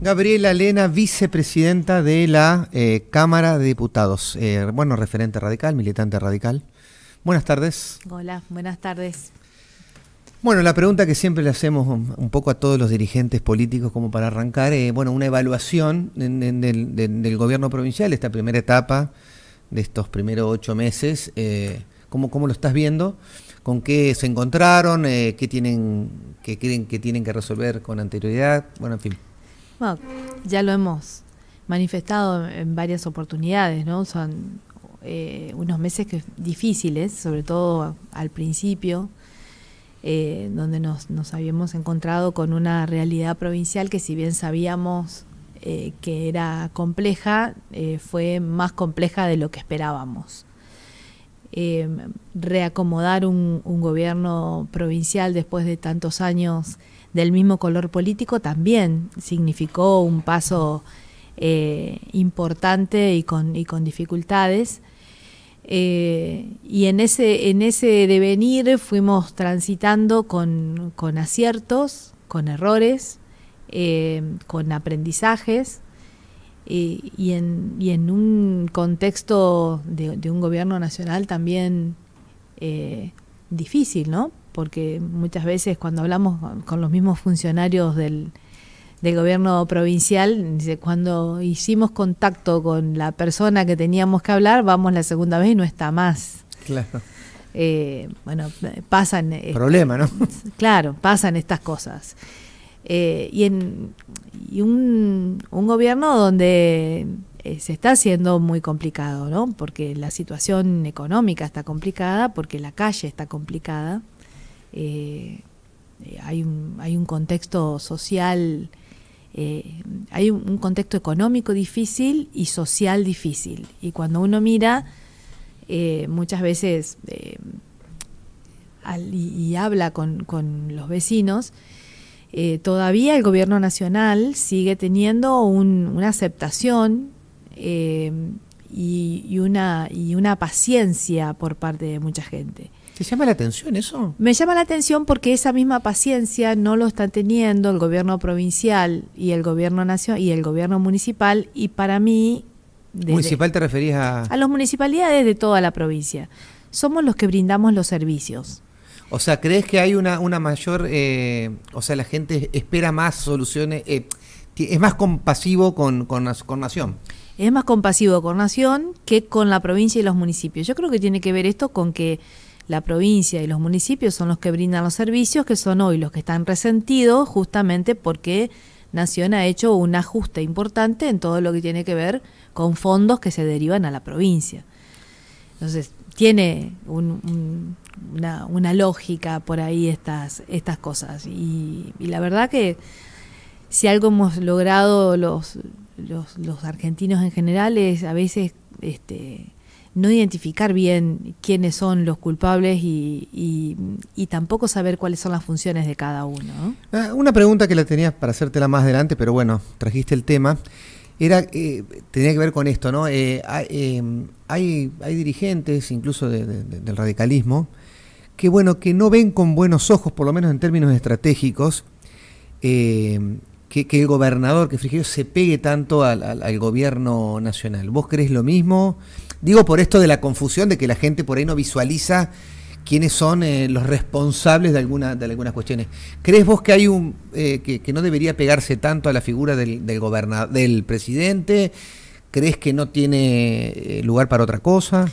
Gabriela Lena, vicepresidenta de la eh, Cámara de Diputados. Eh, bueno, referente radical, militante radical. Buenas tardes. Hola, buenas tardes. Bueno, la pregunta que siempre le hacemos un poco a todos los dirigentes políticos como para arrancar, eh, bueno, una evaluación del, gobierno provincial, esta primera etapa de estos primeros ocho meses, eh, ¿cómo, ¿cómo, lo estás viendo? ¿Con qué se encontraron? Eh, ¿Qué tienen que, que tienen que resolver con anterioridad? Bueno, en fin ya lo hemos manifestado en varias oportunidades, ¿no? Son eh, unos meses difíciles, sobre todo al principio, eh, donde nos, habíamos encontrado con una realidad provincial que si bien sabíamos eh, que era compleja, fue más compleja de lo que esperábamos. reacomodar un gobierno provincial después de tantos años del mismo color político también significó un paso eh, importante y con, y con dificultades. Eh, y en ese, en ese devenir fuimos transitando con, aciertos, con errores, eh, con aprendizajes. Y, en, un contexto de, un gobierno nacional también difícil, ¿no? porque muchas veces cuando hablamos con los mismos funcionarios del, gobierno provincial, cuando hicimos contacto con la persona que teníamos que hablar, vamos la segunda vez y no está más. Claro. Eh, bueno, pasan... Problema, ¿no? Claro, pasan estas cosas. Eh, y en un, un gobierno donde eh, se está haciendo muy complicado, ¿no? Porque la situación económica está complicada, porque la calle está complicada eh, eh hay, un, contexto social, eh, hay un contexto económico difícil y social difícil. Y cuando uno mira, eh, muchas veces y, habla con, los vecinos, todavía el gobierno nacional sigue teniendo una aceptación y, y una paciencia por parte de mucha gente. ¿Te llama la atención eso? Me llama la atención porque esa misma paciencia no lo están teniendo el gobierno provincial y el gobierno nacional y el gobierno municipal y para mí municipal te referís a a las municipalidades de toda la provincia. Somos los que brindamos los servicios. O sea, ¿crees que hay una una mayor eh, o sea, la gente espera más soluciones eh, es más compasivo con, con Nación? Es más compasivo con Nación que con la provincia y los municipios. Yo creo que tiene que ver esto con que la provincia y los municipios son los que brindan los servicios, que son hoy los que están resentidos justamente porque Nación ha hecho un ajuste importante en todo lo que tiene que ver con fondos que se derivan a la provincia. Entonces, tiene una, lógica por ahí estas, estas cosas. Y, y, la verdad que si algo hemos logrado los, los, los argentinos en general es a veces este, no identificar bien quiénes son los culpables y, tampoco saber cuáles son las funciones de cada uno. Ah, una pregunta que la tenía para hacértela más adelante, pero bueno, trajiste el tema era eh, tenía que ver con esto, ¿no? Eh, eh, hay, hay, dirigentes, incluso del radicalismo, que bueno, que no ven con buenos ojos, por lo menos en términos estratégicos, que, el gobernador, que Frigerio se pegue tanto al, gobierno nacional. ¿Vos crees lo mismo? Digo por esto de la confusión, de que la gente por ahí no visualiza quiénes son eh, los responsables de, de algunas cuestiones. ¿Crees vos que hay un eh, que, no debería pegarse tanto a la figura del, del presidente? ¿Crees que no tiene eh, lugar para otra cosa?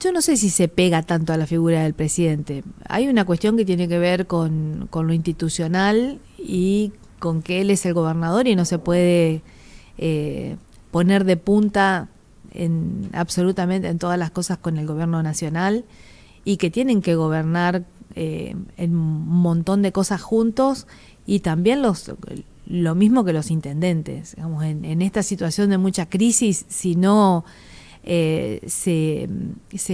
Yo no sé si se pega tanto a la figura del presidente. Hay una cuestión que tiene que ver con, con lo institucional y con que él es el gobernador y no se puede eh, poner de punta en, absolutamente en todas las cosas con el gobierno nacional y que tienen que gobernar eh, en un montón de cosas juntos y también los lo mismo que los intendentes. en, en esta situación de mucha crisis, si no eh, se,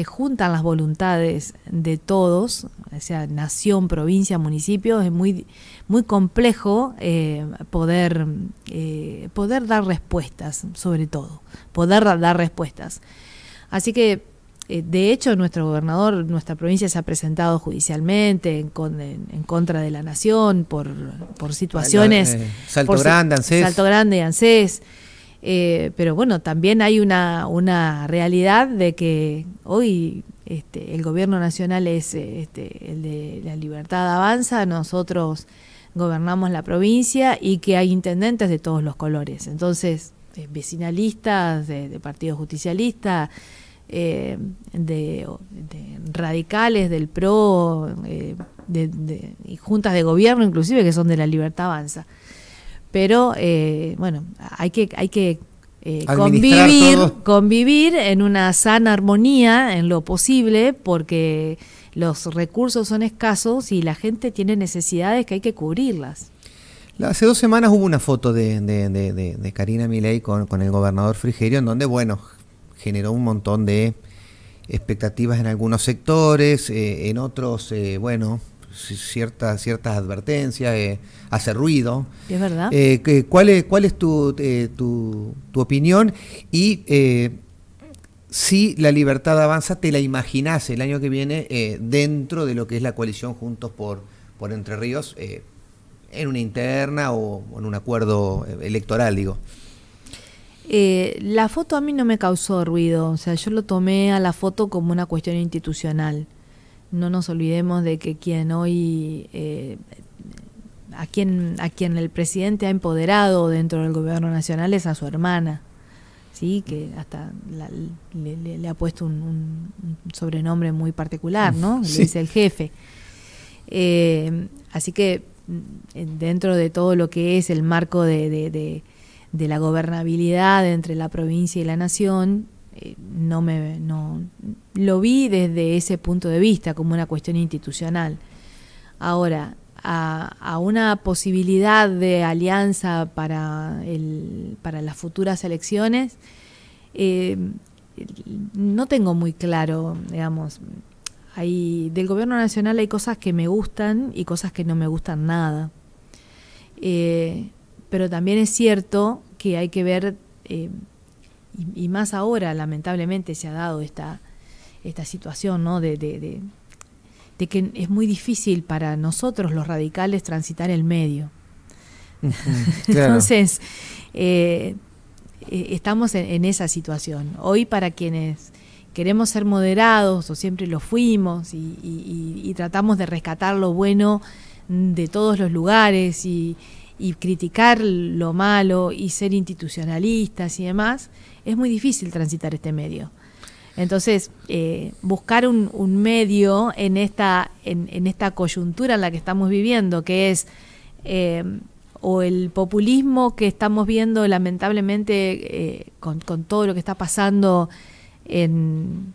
juntan las voluntades de todos, o sea, nación, provincia, municipio, es muy, muy complejo eh, poder, eh, poder dar respuestas, sobre todo, poder dar respuestas. Así que, de hecho, nuestro gobernador, nuestra provincia se ha presentado judicialmente en, contra de la nación por, por situaciones... Salto Grande, ANSES. Salto Grande, ANSES. Eh, pero bueno, también hay una, una realidad de que hoy este, el gobierno nacional es este, el de la libertad avanza, nosotros gobernamos la provincia y que hay intendentes de todos los colores. Entonces, eh, vecinalistas, de, partidos partido justicialista, eh, de, radicales, del PRO, de, y juntas de gobierno inclusive que son de la libertad avanza pero eh, bueno, hay que, hay que eh, convivir, convivir en una sana armonía en lo posible, porque los recursos son escasos y la gente tiene necesidades que hay que cubrirlas. Hace dos semanas hubo una foto de, de, de, Karina Milei con, con, el gobernador Frigerio, en donde, bueno, generó un montón de expectativas en algunos sectores, eh, en otros, bueno, ciertas, ciertas advertencias, eh, hace ruido. Es verdad. Eh, ¿cuál, es, ¿Cuál es tu, eh, opinión? Y si la libertad avanza, ¿te la imaginás el año que viene dentro de lo que es la coalición Juntos por, por Entre Ríos, en una interna o, en un acuerdo electoral, digo? la foto a mí no me causó ruido, o sea, yo lo tomé a la foto como una cuestión institucional no nos olvidemos de que quien hoy eh, a quien a quien el presidente ha empoderado dentro del gobierno nacional es a su hermana sí que hasta le, ha puesto un, sobrenombre muy particular no le dice el jefe eh, así que mm, dentro de todo lo que es el marco de, de la gobernabilidad entre la provincia y la nación eh, no me lo vi desde ese punto de vista como una cuestión institucional. Ahora, a, una posibilidad de alianza para, para las futuras elecciones, eh, no tengo muy claro, digamos, hay, del gobierno nacional hay cosas que me gustan y cosas que no me gustan nada. Eh, pero también es cierto que hay que ver y, más ahora lamentablemente se ha dado esta, esta situación ¿no? de, que es muy difícil para nosotros los radicales transitar el medio. Entonces, eh, estamos en, esa situación. Hoy para quienes queremos ser moderados o siempre lo fuimos y, tratamos de rescatar lo bueno de todos los lugares y criticar lo malo y ser institucionalistas y demás, es muy difícil transitar este medio. Entonces, eh, buscar un, medio en esta, en, esta coyuntura en la que estamos viviendo, que es eh, o el populismo que estamos viendo lamentablemente eh, con, todo lo que está pasando en,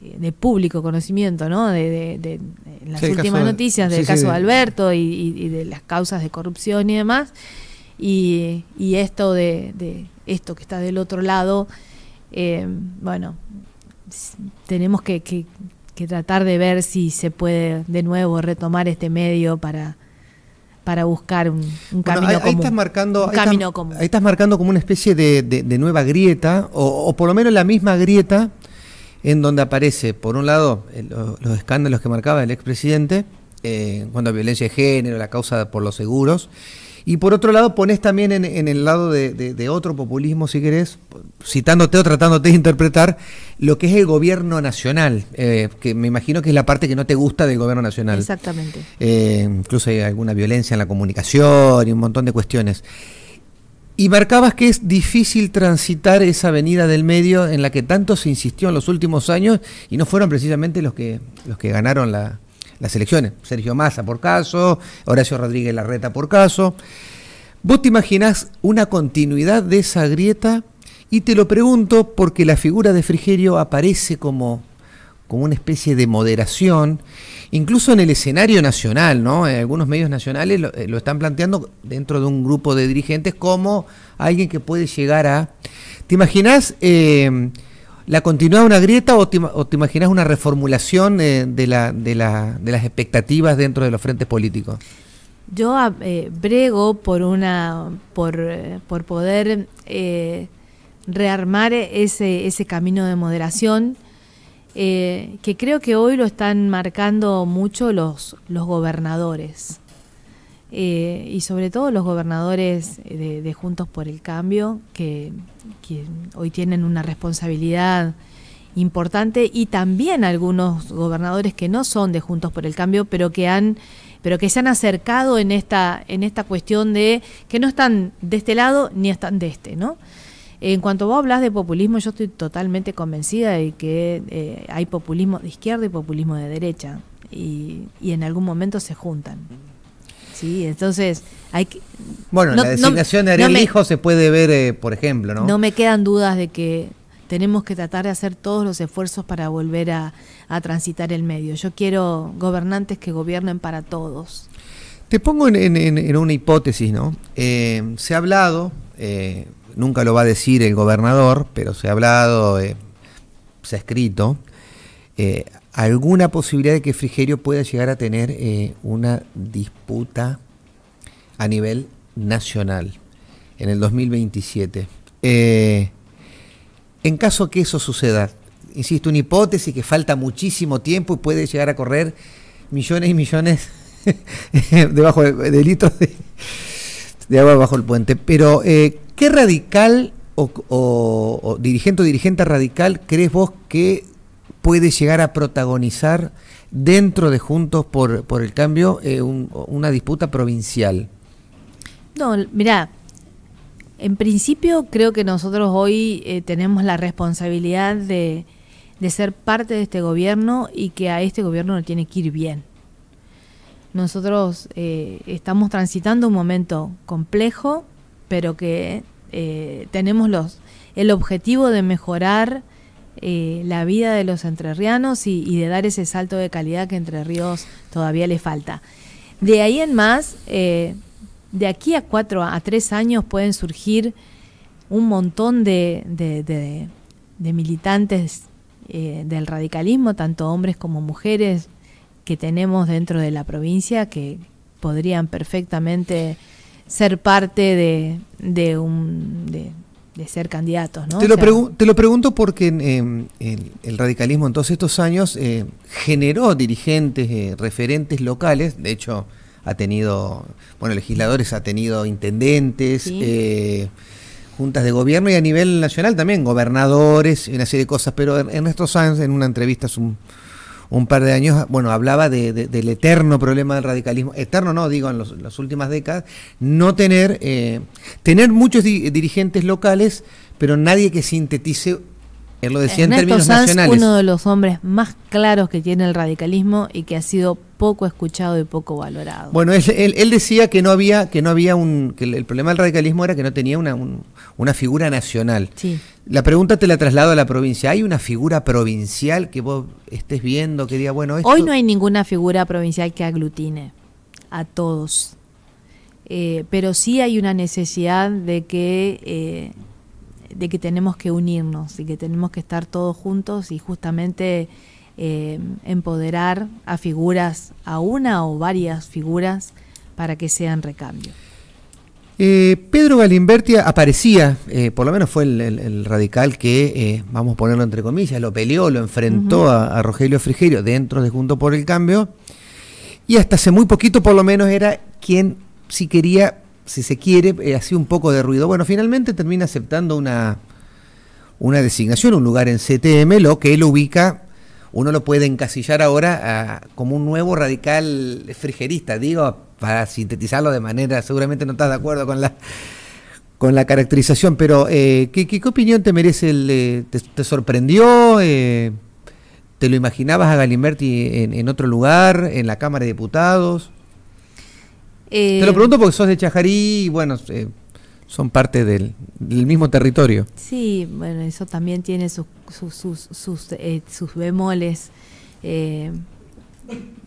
de público conocimiento, ¿no? De, las últimas noticias del caso de Alberto y, de las causas de corrupción y demás, y esto de esto que está del otro lado, eh, bueno, tenemos que, tratar de ver si se puede de nuevo retomar este medio para, para buscar un, camino ahí, Estás marcando, ahí estás, marcando como una especie de, nueva grieta, o, por lo menos la misma grieta en donde aparece, por un lado, los escándalos que marcaba el expresidente, eh, cuando a violencia de género, la causa por los seguros, y por otro lado, pones también en, el lado de, otro populismo, si querés, citándote o tratándote de interpretar, lo que es el gobierno nacional, eh, que me imagino que es la parte que no te gusta del gobierno nacional. Exactamente. Eh, incluso hay alguna violencia en la comunicación y un montón de cuestiones. Y marcabas que es difícil transitar esa avenida del medio en la que tanto se insistió en los últimos años y no fueron precisamente los que, los que ganaron la, las elecciones. Sergio Massa por caso, Horacio Rodríguez Larreta por caso. ¿Vos te imaginás una continuidad de esa grieta? Y te lo pregunto porque la figura de Frigerio aparece como, como una especie de moderación, incluso en el escenario nacional, ¿no? En eh, algunos medios nacionales eh, lo, están planteando dentro de un grupo de dirigentes como alguien que puede llegar a... ¿Te imaginás... Eh, ¿La continúa una grieta o te, imaginas una reformulación eh, de, las expectativas dentro de los frentes políticos? Yo ah, eh, brego por una por, eh, poder rearmar ese, camino de moderación que creo que hoy lo están marcando mucho los gobernadores. Eh, y sobre todo los gobernadores de, Juntos por el Cambio, que, hoy tienen una responsabilidad importante, y también algunos gobernadores que no son de Juntos por el Cambio, pero que han pero que se han acercado en esta, en esta cuestión de que no están de este lado ni están de este, ¿no? En cuanto vos hablas de populismo, yo estoy totalmente convencida de que eh, hay populismo de izquierda y populismo de derecha, y en algún momento se juntan. Sí, entonces hay que... Bueno, la designación de Ariel Hijo se puede ver, eh, por ejemplo, ¿no? No me quedan dudas de que tenemos que tratar de hacer todos los esfuerzos para volver a, transitar el medio. Yo quiero gobernantes que gobiernen para todos. Te pongo en, una hipótesis, ¿no? Eh, se ha hablado, eh, nunca lo va a decir el gobernador, pero se ha hablado, se ha escrito, eh, alguna posibilidad de que Frigerio pueda llegar a tener eh, una disputa a nivel nacional en el 2027. Eh, en caso que eso suceda, insisto, una hipótesis que falta muchísimo tiempo y puede llegar a correr millones y millones debajo de, de de, agua bajo el puente. Pero, ¿qué radical o, o dirigente o dirigente radical crees vos que puede llegar a protagonizar dentro de Juntos por, el Cambio eh, una disputa provincial? No, mirá, en principio creo que nosotros hoy eh, tenemos la responsabilidad de, ser parte de este gobierno y que a este gobierno le tiene que ir bien. Nosotros eh, estamos transitando un momento complejo, pero que tenemos los, el objetivo de mejorar eh, la vida de los entrerrianos y, de dar ese salto de calidad que Entre Ríos todavía le falta. De ahí en más, eh, de aquí a cuatro a tres años pueden surgir un montón de, militantes eh, del radicalismo, tanto hombres como mujeres, que tenemos dentro de la provincia que podrían perfectamente ser parte de, de un, de ser candidatos. ¿no? Te, lo te lo pregunto porque eh, el, radicalismo en todos estos años eh, generó dirigentes, eh, referentes locales, de hecho ha tenido, bueno, legisladores, ha tenido intendentes, juntas de gobierno y a nivel nacional también, gobernadores, y una serie de cosas, pero Ernesto Sanz en una entrevista es un un par de años, bueno, hablaba del eterno problema del radicalismo, eterno no, digo, en, las últimas décadas, no tener, eh, tener muchos dirigentes locales, pero nadie que sintetice, él lo decía en términos Sanz, nacionales. uno de los hombres más claros que tiene el radicalismo y que ha sido poco escuchado y poco valorado. Bueno, él, él, decía que no había, que no había un, que el, problema del radicalismo era que no tenía una, un, una figura nacional. Sí. La pregunta te la traslado a la provincia. ¿Hay una figura provincial que vos estés viendo que diga, bueno, esto... Hoy no hay ninguna figura provincial que aglutine a todos. Eh, pero sí hay una necesidad de que, eh, de que tenemos que unirnos y que tenemos que estar todos juntos y justamente eh, empoderar a figuras, a una o varias figuras, para que sean recambio. Eh, Pedro Galimberti aparecía, eh, por lo menos fue el, radical que, eh, vamos a ponerlo entre comillas, lo peleó, lo enfrentó a, Rogelio Frigerio dentro de Junto por el Cambio, y hasta hace muy poquito por lo menos era quien, si quería, si se quiere, hacía un poco de ruido. Bueno, finalmente termina aceptando una, una designación, un lugar en CTM, lo que él ubica uno lo puede encasillar ahora como un nuevo radical frigerista. Digo, para sintetizarlo de manera, seguramente no estás de acuerdo con la con la caracterización, pero eh, ¿qué, opinión te merece? El, eh, te, sorprendió? Eh, ¿Te lo imaginabas a Galimberti en, otro lugar, en la Cámara de Diputados? te lo pregunto porque sos de Chajarí y bueno, son parte del, mismo territorio. Sí, bueno, eso también tiene sus, sus, sus, sus, sus bemoles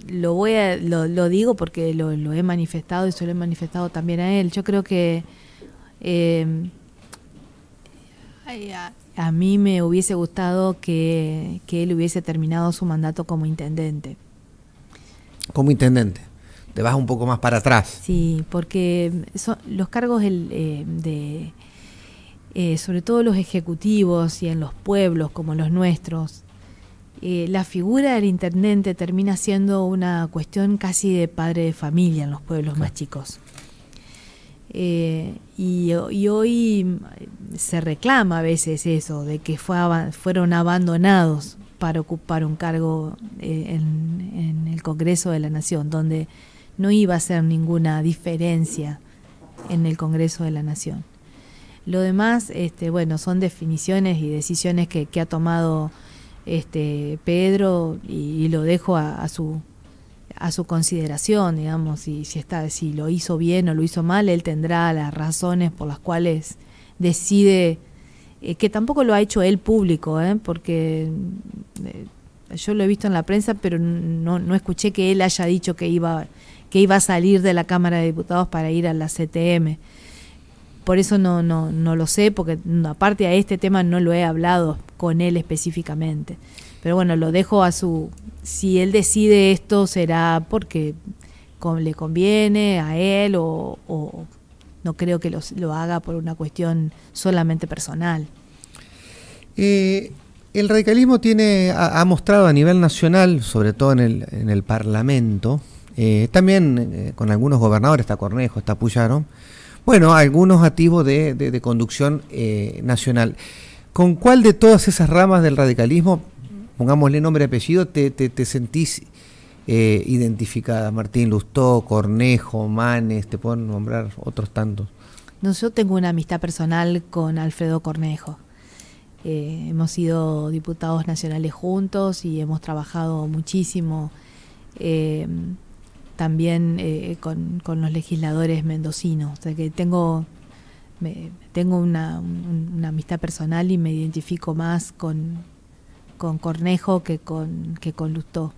lo voy a, lo, digo porque lo, he manifestado y se lo he manifestado también a él. Yo creo que em, a, mí me hubiese gustado que, él hubiese terminado su mandato como intendente. Como intendente. Te vas un poco más para atrás. Sí, porque los cargos eh, de, eh, sobre todo los ejecutivos y en los pueblos como los nuestros, eh, la figura del intendente termina siendo una cuestión casi de padre de familia en los pueblos más chicos. Eh, y, hoy se reclama a veces eso, de que fueron abandonados para ocupar un cargo eh, en, el Congreso de la Nación, donde no iba a ser ninguna diferencia en el Congreso de la Nación. Lo demás, este, bueno, son definiciones y decisiones que ha tomado este, Pedro, y, lo dejo a, su a su consideración, digamos, si, si está, si lo hizo bien o lo hizo mal, él tendrá las razones por las cuales decide, eh, que tampoco lo ha hecho él público, ¿eh? porque eh, yo lo he visto en la prensa, pero no, no escuché que él haya dicho que iba, que iba a salir de la Cámara de Diputados para ir a la CTM por eso no, no, no lo sé, porque aparte a este tema no lo he hablado con él específicamente. Pero bueno, lo dejo a su... Si él decide esto será porque le conviene a él o, no creo que lo haga por una cuestión solamente personal. Eh, el radicalismo tiene, ha, mostrado a nivel nacional, sobre todo en el, en el Parlamento, eh, también eh, con algunos gobernadores, está Cornejo, está Puyaro, bueno, algunos activos de, conducción eh, nacional. ¿Con cuál de todas esas ramas del radicalismo, pongámosle nombre y apellido, te, sentís eh, identificada? Martín Lustó, Cornejo, Manes, te pueden nombrar otros tantos. No, yo tengo una amistad personal con Alfredo Cornejo. Eh, hemos sido diputados nacionales juntos y hemos trabajado muchísimo también eh, con, los legisladores mendocinos. O sea que tengo, tengo una, amistad personal y me identifico más con, con Cornejo que con, que con Lustó.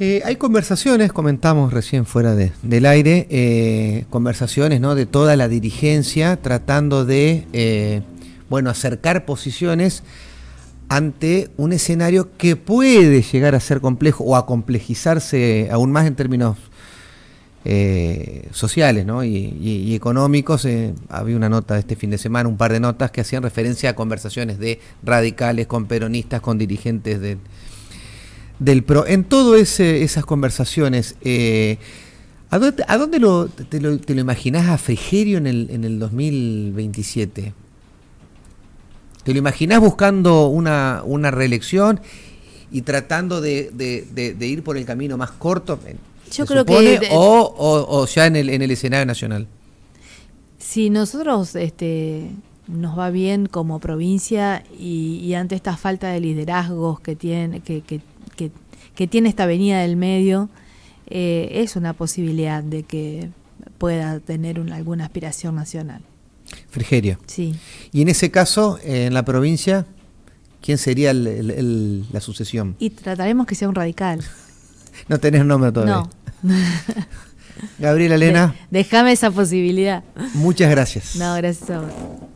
Eh, hay conversaciones, comentamos recién fuera de, del aire, eh, conversaciones ¿no? de toda la dirigencia tratando de bueno, acercar posiciones ante un escenario que puede llegar a ser complejo o a complejizarse aún más en términos eh, sociales y, económicos. Eh, había una nota de este fin de semana, un par de notas que hacían referencia a conversaciones de radicales, con peronistas, con dirigentes del, del PRO. En todas esas conversaciones, eh, ¿a dónde, te, lo, te, imaginás a Frigerio en el, en el 2027? ¿Te lo imaginás buscando una, reelección y tratando de, ir por el camino más corto? Eh, Yo creo que. O, o, ya en el, en el escenario nacional. Si nosotros este, nos va bien como provincia y, ante esta falta de liderazgos que tiene, que, que, tiene esta avenida del medio, eh, es una posibilidad de que pueda tener una alguna aspiración nacional. Frigerio. Sí. Y en ese caso, eh, en la provincia, ¿quién sería la sucesión? Y trataremos que sea un radical. no tenés nombre todavía. No. Gabriela Elena. Déjame esa posibilidad. Muchas gracias. No, gracias a vos.